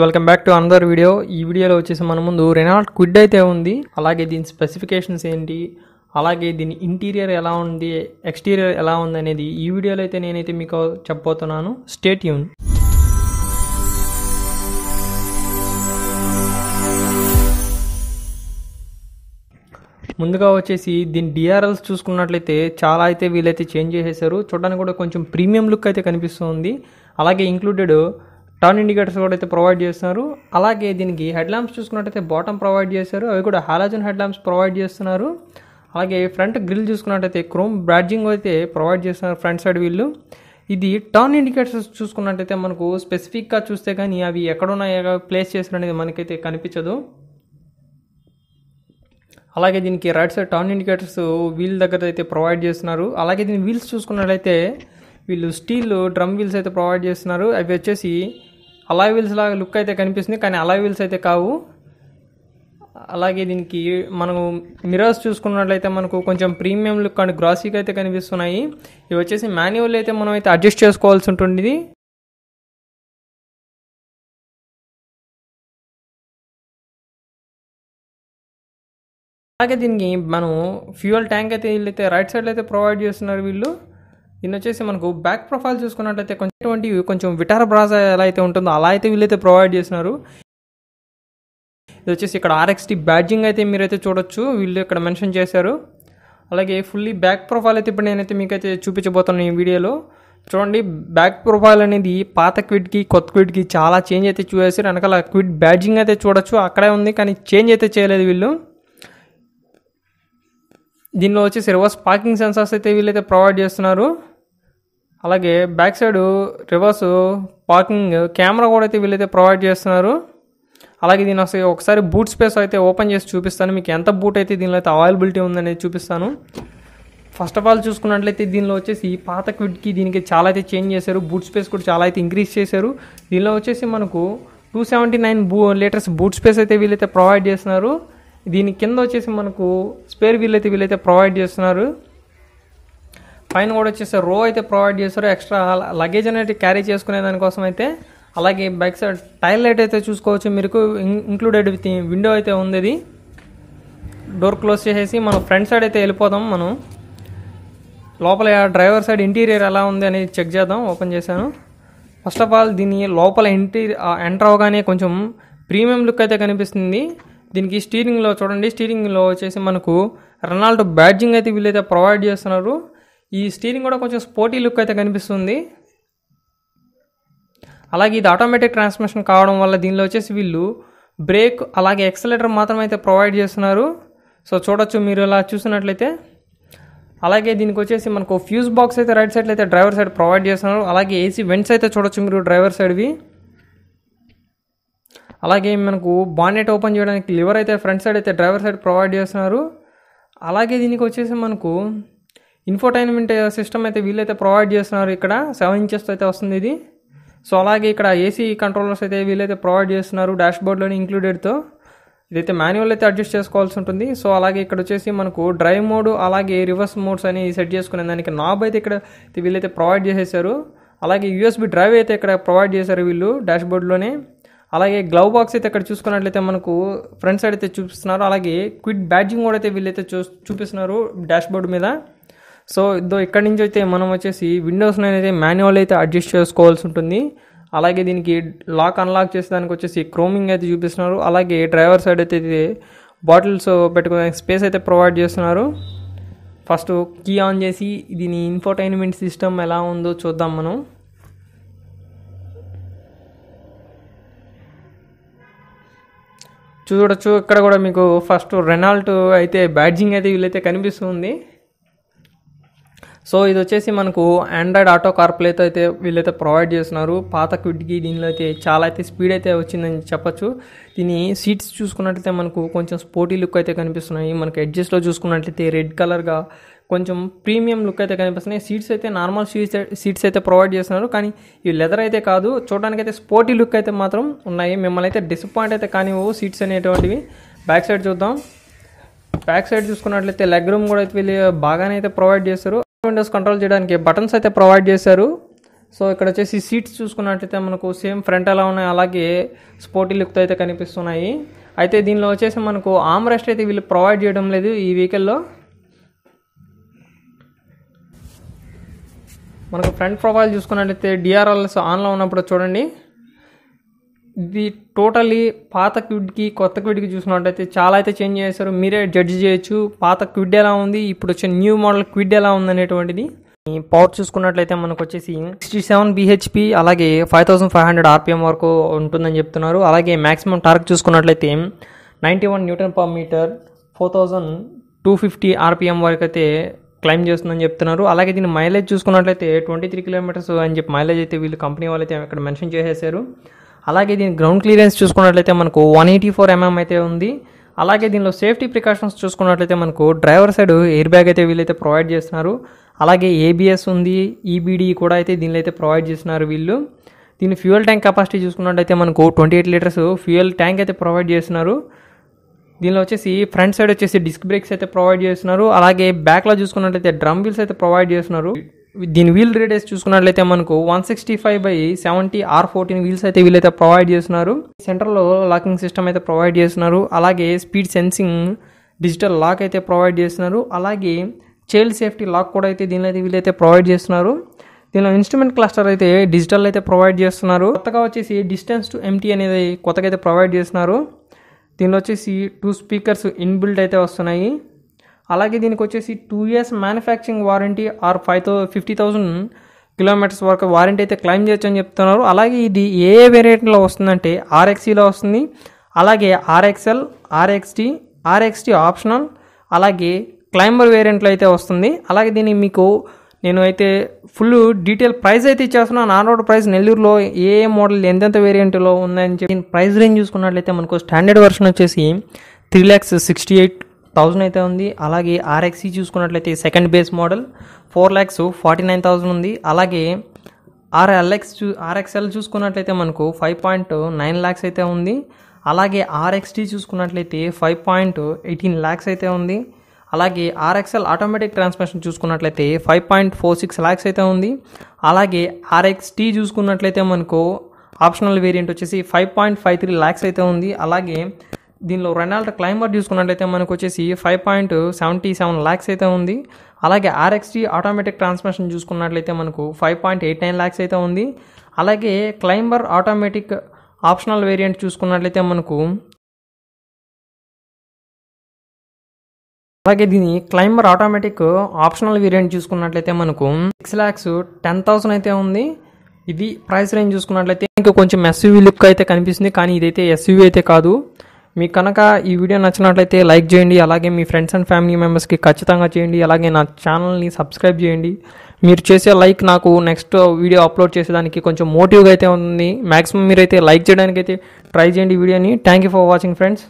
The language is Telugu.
welcome back to another video ఈ వీడియోలో వచ్చేసి మన ముందు రెనాల్ట్ క్విడ్ అయితే ఉంది అలాగే దీని స్పెసిఫికేషన్స్ ఏంటి అలాగే దీని ఇంటీరియర్ ఎలా ఉంది ఎక్స్టీరియర్ ఎలా ఉంది అనేది ఈ వీడియోలో అయితే నేనైతే మీకు చెప్పబోతున్నాను స్టేట్ యూన్ ముందుగా వచ్చేసి దీని డిఆర్ఎల్స్ చూసుకున్నట్లయితే చాలా అయితే వీలైతే చేంజ్ చేసేసారు చూడడానికి కూడా కొంచెం ప్రీమియం లుక్ అయితే కనిపిస్తుంది అలాగే ఇంక్లూడెడ్ టర్న్ ఇండికేటర్స్ కూడా అయితే ప్రొవైడ్ చేస్తున్నారు అలాగే దీనికి హెడ్ ల్యాంప్స్ చూసుకున్నట్టయితే బాటమ్ ప్రొవైడ్ చేశారు అవి కూడా హాలజన్ హెడ్ ల్యాంప్స్ ప్రొవైడ్ చేస్తున్నారు అలాగే ఫ్రంట్ గ్రిల్ చూసుకున్నట్టయితే క్రోమ్ బ్రాడ్జింగ్ అయితే ప్రొవైడ్ చేస్తున్నారు ఫ్రంట్ సైడ్ వీళ్ళు ఇది టర్న్ ఇండికేటర్స్ చూసుకున్నట్టయితే మనకు స్పెసిఫిక్గా చూస్తే కానీ అవి ఎక్కడున్నాయో ప్లేస్ చేసిన అనేది మనకైతే కనిపించదు అలాగే దీనికి right side turn indicators wheel దగ్గర అయితే ప్రొవైడ్ చేస్తున్నారు అలాగే దీని వీల్స్ చూసుకున్నట్లయితే వీళ్ళు స్టీల్ డ్రమ్ వీల్స్ అయితే ప్రొవైడ్ చేస్తున్నారు అవి వచ్చేసి అలాయ్ వీల్స్ లాగా లుక్ అయితే కనిపిస్తుంది కానీ అలాయ్ వీల్స్ అయితే కావు అలాగే దీనికి మనం మిరర్స్ చూసుకున్నట్లయితే మనకు కొంచెం ప్రీమియం లుక్ అండ్ గ్రాసిక్ అయితే కనిపిస్తున్నాయి ఇవి వచ్చేసి మాన్యువల్ అయితే మనం అయితే అడ్జస్ట్ చేసుకోవాల్సి ఉంటుంది అలాగే దీనికి మనం ఫ్యూయల్ ట్యాంక్ అయితే వీళ్ళైతే రైట్ సైడ్లో అయితే ప్రొవైడ్ చేస్తున్నారు వీళ్ళు దీని వచ్చేసి మనకు బ్యాక్ ప్రొఫైల్ చూసుకున్నట్లయితే కొంచెం కొంచెం విటార బ్రాజా ఎలా అయితే ఉంటుందో అలా అయితే వీళ్ళైతే ప్రొవైడ్ చేసినారు ఇది వచ్చేసి ఇక్కడ ఆర్ఎక్స్టి బ్యాడ్జింగ్ అయితే మీరైతే చూడొచ్చు వీళ్ళు ఇక్కడ మెన్షన్ చేశారు అలాగే ఫుల్లీ బ్యాక్ ప్రొఫైల్ అయితే ఇప్పుడు నేనైతే మీకైతే చూపించబోతున్నాను ఈ వీడియోలో చూడండి బ్యాక్ ప్రొఫైల్ అనేది పాత క్విడ్కి కొత్త క్విడ్కి చాలా చేంజ్ అయితే చూసారు వెనకాల క్విడ్ బ్యాడ్జింగ్ అయితే చూడొచ్చు అక్కడే ఉంది కానీ చేంజ్ అయితే చేయలేదు వీళ్ళు దీనిలో వచ్చేసి రివర్స్ పార్కింగ్ సెన్సార్స్ అయితే వీళ్ళైతే ప్రొవైడ్ చేస్తున్నారు అలాగే back side reverse parking camera కూడా అయితే వీళ్ళైతే ప్రొవైడ్ చేస్తున్నారు అలాగే దీని అసలు ఒకసారి బూట్ స్పేస్ అయితే ఓపెన్ చేసి చూపిస్తాను మీకు ఎంత బూట్ అయితే దీనిలో అయితే అవైలబిలిటీ ఉందనేది చూపిస్తాను ఫస్ట్ ఆఫ్ ఆల్ చూసుకున్నట్లయితే దీనిలో వచ్చేసి పాత క్విడ్కి దీనికి చాలా అయితే చేంజ్ చేశారు బూట్ స్పేస్ కూడా చాలా అయితే ఇంక్రీజ్ చేశారు దీనిలో వచ్చేసి మనకు టూ సెవెంటీ నైన్ బూ లీటర్స్ బూట్ స్పేస్ అయితే వీళ్ళైతే ప్రొవైడ్ చేస్తున్నారు దీని కింద వచ్చేసి మనకు స్పేర్ వీల్ అయితే వీళ్ళైతే ప్రొవైడ్ చేస్తున్నారు పైన కూడా వచ్చేసి రో అయితే ప్రొవైడ్ చేశారు ఎక్స్ట్రా లగేజ్ అనేది క్యారీ చేసుకునే దానికోసం అయితే అలాగే బైక్ సైడ్ టైర్ లైట్ అయితే చూసుకోవచ్చు మీకు ఇంక్లూడెడ్ విత్ విండో అయితే ఉంది అది డోర్ క్లోజ్ చేసేసి మనం ఫ్రంట్ సైడ్ అయితే వెళ్ళిపోదాం మనం లోపల డ్రైవర్ సైడ్ ఇంటీరియర్ ఎలా ఉంది అనేది చెక్ చేద్దాం ఓపెన్ చేశాను ఫస్ట్ ఆఫ్ ఆల్ దీని లోపల ఇంటీరియర్ ఎంటర్ అవగానే కొంచెం ప్రీమియం లుక్ అయితే కనిపిస్తుంది దీనికి స్టీరింగ్లో చూడండి స్టీరింగ్లో వచ్చేసి మనకు రెనాల్డ్ బ్యాడ్జింగ్ అయితే వీళ్ళైతే ప్రొవైడ్ చేస్తున్నారు ఈ స్టీరింగ్ కూడా కొంచెం స్పోర్టీ లుక్ అయితే కనిపిస్తుంది అలాగే ఇది ఆటోమేటిక్ ట్రాన్స్మిషన్ కావడం వల్ల దీనిలో వచ్చేసి వీళ్ళు బ్రేక్ అలాగే ఎక్సలేటర్ మాత్రమే అయితే ప్రొవైడ్ చేస్తున్నారు సో చూడొచ్చు మీరు ఇలా చూసినట్లయితే అలాగే దీనికి వచ్చేసి మనకు ఫ్యూజ్ బాక్స్ అయితే రైట్ సైడ్లో అయితే డ్రైవర్ సైడ్ ప్రొవైడ్ చేస్తున్నారు అలాగే ఏసీ వెంట్స్ అయితే చూడొచ్చు మీరు డ్రైవర్ సైడ్వి అలాగే మనకు బానెట్ ఓపెన్ చేయడానికి లివర్ అయితే ఫ్రంట్ సైడ్ అయితే డ్రైవర్ సైడ్ ప్రొవైడ్ చేస్తున్నారు అలాగే దీనికి వచ్చేసి మనకు ఇన్ఫోటైన్మెంట్ సిస్టమ్ అయితే వీళ్ళైతే ప్రొవైడ్ చేస్తున్నారు ఇక్కడ సెవెన్ ఇంచెస్ అయితే వస్తుంది ఇది సో అలాగే ఇక్కడ ఏసీ కంట్రోలర్స్ అయితే వీళ్ళైతే ప్రొవైడ్ చేస్తున్నారు డాష్బోర్డ్లోని ఇంక్లూడెడ్తో ఇదైతే మాన్యువల్ అయితే అడ్జస్ట్ చేసుకోవాల్సి ఉంటుంది సో అలాగే ఇక్కడ వచ్చేసి మనకు డ్రైవ్ మోడ్ అలాగే రివర్స్ మోడ్స్ అని సెట్ చేసుకునే దానికి నాబ్ అయితే ఇక్కడ వీళ్ళైతే ప్రొవైడ్ చేసేసారు అలాగే యూఎస్బి డ్రైవ్ అయితే ఇక్కడ ప్రొవైడ్ చేశారు వీళ్ళు డాష్బోర్డ్లోనే అలాగే గ్లవ్ బాక్స్ అయితే ఇక్కడ చూసుకున్నట్లయితే మనకు ఫ్రంట్ సైడ్ అయితే చూపిస్తున్నారు అలాగే క్విట్ బ్యాడ్జింగ్ కూడా అయితే వీళ్ళైతే చూ చూపిస్తున్నారు డాష్బోర్డ్ మీద సో ఇదో ఇక్కడ నుంచి అయితే మనం వచ్చేసి విండోస్ అయితే మాన్యువల్ అయితే అడ్జస్ట్ చేసుకోవాల్సి ఉంటుంది అలాగే దీనికి లాక్ అన్లాక్ చేసేదానికి వచ్చేసి క్రోమింగ్ అయితే చూపిస్తున్నారు అలాగే డ్రైవర్ సైడ్ అయితే బాటిల్స్ పెట్టుకునే స్పేస్ అయితే ప్రొవైడ్ చేస్తున్నారు ఫస్ట్ కీ ఆన్ చేసి దీని ఇన్ఫోటైన్మెంట్ సిస్టమ్ ఎలా ఉందో చూద్దాం మనం చూడొచ్చు ఇక్కడ కూడా మీకు ఫస్ట్ రెనాల్ట్ అయితే బ్యాడ్జింగ్ అయితే వీళ్ళైతే కనిపిస్తుంది సో ఇది వచ్చేసి మనకు ఆండ్రాయిడ్ ఆటో కార్ప్లేతో అయితే వీళ్ళైతే ప్రొవైడ్ చేస్తున్నారు పాత క్విడ్కి దీనిలో అయితే చాలా అయితే స్పీడ్ అయితే వచ్చిందని చెప్పొచ్చు దీని సీట్స్ చూసుకున్నట్లయితే మనకు కొంచెం స్పోర్టీ లుక్ అయితే కనిపిస్తున్నాయి మనకు ఎడ్జెస్ట్లో చూసుకున్నట్లయితే రెడ్ కలర్గా కొంచెం ప్రీమియం లుక్ అయితే కనిపిస్తున్నాయి సీట్స్ అయితే నార్మల్ సీట్స్ సీట్స్ అయితే ప్రొవైడ్ చేస్తున్నారు కానీ ఈ లెదర్ అయితే కాదు చూడడానికి అయితే స్పోర్టీ లుక్ అయితే మాత్రం ఉన్నాయి మిమ్మల్ని అయితే డిసప్పాయింట్ అయితే కానివ్వు సీట్స్ అనేటువంటివి బ్యాక్ సైడ్ చూద్దాం బ్యాక్ సైడ్ చూసుకున్నట్లయితే లెగ్ రూమ్ కూడా అయితే వీళ్ళు బాగానే అయితే ప్రొవైడ్ చేస్తారు విండోస్ కంట్రోల్ చేయడానికి బటన్స్ అయితే ప్రొవైడ్ చేశారు సో ఇక్కడ వచ్చేసి సీట్స్ చూసుకున్నట్లయితే మనకు సేమ్ ఫ్రంట్ ఎలా ఉన్నాయి అలాగే స్పోర్టీ లుక్తో అయితే కనిపిస్తున్నాయి అయితే దీనిలో వచ్చేసి మనకు ఆమ్ రెస్ట్ అయితే వీళ్ళు ప్రొవైడ్ చేయడం లేదు ఈ వెహికల్లో మనకు ఫ్రంట్ ప్రొఫైల్ చూసుకున్నట్లయితే డిఆర్ఎల్స్ ఆన్లో ఉన్నప్పుడు చూడండి ఇది టోటలీ పాత క్విడ్కి కొత్త క్విడ్కి చూసినట్టయితే చాలా అయితే చేంజ్ చేశారు మీరే జడ్జ్ చేయొచ్చు పాత క్విడ్ ఎలా ఉంది ఇప్పుడు వచ్చే న్యూ మోడల్ క్విడ్ ఎలా ఉంది అనేటువంటిది పవర్ చూసుకున్నట్లయితే మనకు వచ్చేసి సిక్స్టీ సెవెన్ బిహెచ్పి అలాగే five thousand five hundred RPM వరకు ఉంటుందని చెప్తున్నారు అలాగే మ్యాక్సిమం టార్క్ చూసుకున్నట్లయితే ninety one newton per metre four thousand two fifty RPM వరకు అయితే క్లైమ్ చేస్తుందని చెప్తున్నారు అలాగే దీని మైలేజ్ చూసుకున్నట్లయితే ట్వంటీ త్రీ కిలోమీటర్స్ అని చెప్పి మైలేజ్ అయితే వీళ్ళు కంపెనీ వాళ్ళు అయితే అక్కడ మెన్షన్ చేసేసారు అలాగే దీని గ్రౌండ్ క్లియరెన్స్ చూసుకున్నట్లయితే మనకు వన్ ఎయిటీ ఫోర్ ఎంఎం అయితే ఉంది అలాగే దీనిలో సేఫ్టీ ప్రికాషన్స్ చూసుకున్నట్లయితే మనకు డ్రైవర్ సైడ్ ఎయిర్ బ్యాగ్ అయితే వీళ్ళైతే ప్రొవైడ్ చేస్తున్నారు అలాగే ఏబిఎస్ ఉంది ఈబీడీ e కూడా అయితే దీనిలో అయితే ప్రొవైడ్ చేస్తున్నారు వీళ్ళు దీని ఫ్యూయల్ ట్యాంక్ కెపాసిటీ చూసుకున్నట్లయితే మనకు twenty eight litres fuel tank అయితే ప్రొవైడ్ చేస్తున్నారు దీనిలో వచ్చేసి ఫ్రంట్ సైడ్ వచ్చేసి డిస్క్ బ్రేక్స్ అయితే ప్రొవైడ్ చేస్తున్నారు అలాగే బ్యాక్లో చూసుకున్నట్లయితే డ్రమ్ వీల్స్ అయితే ప్రొవైడ్ చేస్తున్నారు దీని వీల్ రేడియస్ చూసుకున్నట్లయితే మనకు one sixty five by seventy R fourteen wheels అయితే వీళ్ళైతే ప్రొవైడ్ చేస్తున్నారు సెంటర్లో లాకింగ్ సిస్టమ్ అయితే ప్రొవైడ్ చేస్తున్నారు అలాగే స్పీడ్ సెన్సింగ్ డిజిటల్ లాక్ అయితే ప్రొవైడ్ చేస్తున్నారు అలాగే చైల్డ్ సేఫ్టీ లాక్ కూడా అయితే దీనిలో అయితే వీళ్ళైతే ప్రొవైడ్ చేస్తున్నారు దీనిలో ఇన్స్ట్రుమెంట్ క్లస్టర్ అయితే డిజిటల్ అయితే ప్రొవైడ్ చేస్తున్నారు కొత్తగా వచ్చేసి డిస్టెన్స్ టు ఎంటీ అనేది కొత్తగా అయితే ప్రొవైడ్ చేస్తున్నారు దీనిలో వచ్చేసి టూ స్పీకర్స్ ఇన్బిల్డ్ అయితే వస్తున్నాయి అలాగే దీనికి వచ్చేసి two years manufacturing warranty or five thou fifty thousand kilometres వరకు వారంటీ అయితే క్లైమ్ చేయొచ్చు అని చెప్తున్నారు అలాగే ఇది ఏ వేరియంట్లో వస్తుందంటే ఆర్ఎక్సీలో వస్తుంది అలాగే ఆర్ఎక్స్ఎల్ ఆర్ఎక్స్టి ఆర్ఎక్స్టి ఆప్షనల్ అలాగే క్లైంబర్ వేరియంట్లో అయితే వస్తుంది అలాగే దీన్ని మీకు నేను అయితే ఫుల్ డీటెయిల్ ప్రైస్ అయితే ఇచ్చేస్తున్నాను ఆన్ రోడ్ ప్రైస్ నెల్లూరులో ఏ మోడల్ ఎంతెంత వేరియంట్లో ఉందని చెప్పి ప్రైస్ రేంజ్ చూసుకున్నట్లయితే మనకు స్టాండర్డ్ వర్షన్ వచ్చేసి three lakhs sixty eight thousand అయితే ఉంది అలాగే ఆర్ఎక్సీ e చూసుకున్నట్లయితే second base model four lakhs forty nine thousand ఉంది అలాగే ఆర్ఎల్ఎక్స్ చూ ఆర్ఎక్స్ఎల్ చూసుకున్నట్లయితే మనకు ఫైవ్ పాయింట్ నైన్ ల్యాక్స్ అయితే ఉంది అలాగే ఆర్ఎక్స్టీ చూసుకున్నట్లయితే ఫైవ్ పాయింట్ ఎయిటీన్ ల్యాక్స్ అయితే ఉంది అలాగే ఆర్ఎక్స్ఎల్ ఆటోమేటిక్ ట్రాన్స్మిషన్ చూసుకున్నట్లయితే five point four six lakhs అయితే ఉంది అలాగే ఆర్ఎక్స్టీ చూసుకున్నట్లయితే మనకు ఆప్షనల్ వేరియంట్ వచ్చేసి five point five three lakhs అయితే ఉంది అలాగే దీనిలో రెనాల్ట్ క్లైంబర్ చూసుకున్నట్లయితే మనకు వచ్చేసి five point seventy seven lakhs అయితే ఉంది అలాగే ఆర్ఎక్స్టీ ఆటోమేటిక్ ట్రాన్స్మిషన్ చూసుకున్నట్లయితే మనకు five point eight nine lakhs అయితే ఉంది అలాగే క్లైంబర్ ఆటోమేటిక్ ఆప్షనల్ వేరియంట్ చూసుకున్నట్లయితే మనకు అలాగే దీని క్లైంబర్ ఆటోమేటిక్ ఆప్షనల్ వేరియంట్ చూసుకున్నట్లయితే మనకు సిక్స్ ల్యాక్స్ టెన్ థౌసండ్ అయితే ఉంది ఇది ప్రైస్ రేంజ్ చూసుకున్నట్లయితే ఇంకా కొంచెం ఎస్యూవీ లుక్ అయితే కనిపిస్తుంది కానీ ఇదైతే ఎస్యూవీ అయితే కాదు మీకు కనుక ఈ వీడియో నచ్చినట్లయితే లైక్ చేయండి అలాగే మీ ఫ్రెండ్స్ అండ్ ఫ్యామిలీ మెంబర్స్కి ఖచ్చితంగా చేయండి అలాగే నా ఛానల్ని సబ్స్క్రైబ్ చేయండి మీరు చేసే లైక్ నాకు నెక్స్ట్ వీడియో అప్లోడ్ చేసేదానికి కొంచెం మోటివ్గా అయితే ఉంది మ్యాక్సిమం మీరైతే లైక్ చేయడానికి అయితే ట్రై చేయండి వీడియోని thank you for watching friends